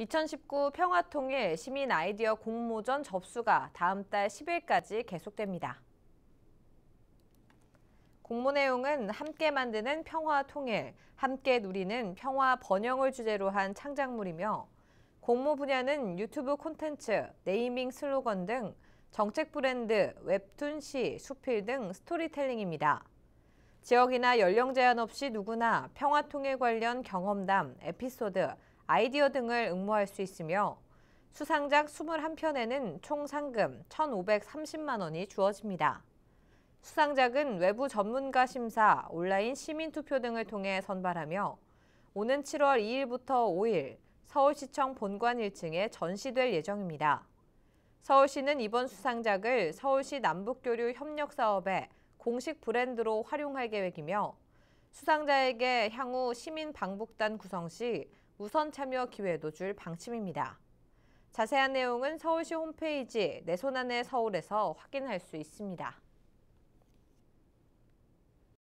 2019 평화통일 시민 아이디어 공모전 접수가 다음 달 10일까지 계속됩니다. 공모 내용은 함께 만드는 평화 통일, 함께 누리는 평화 번영을 주제로 한 창작물이며 공모 분야는 유튜브 콘텐츠, 네이밍 슬로건 등 정책 브랜드, 웹툰 시, 수필 등 스토리텔링입니다. 지역이나 연령 제한 없이 누구나 평화 통일 관련 경험담, 에피소드, 아이디어 등을 응모할 수 있으며 수상작 21편에는 총 상금 1,530만 원이 주어집니다. 수상작은 외부 전문가 심사, 온라인 시민투표 등을 통해 선발하며 오는 7월 2일부터 5일 서울시청 본관 1층에 전시될 예정입니다. 서울시는 이번 수상작을 서울시 남북교류 협력사업에 공식 브랜드로 활용할 계획이며 수상자에게 향후 시민방북단 구성 시 우선 참여 기회도 줄 방침입니다. 자세한 내용은 서울시 홈페이지 내 손안의 서울에서 확인할 수 있습니다.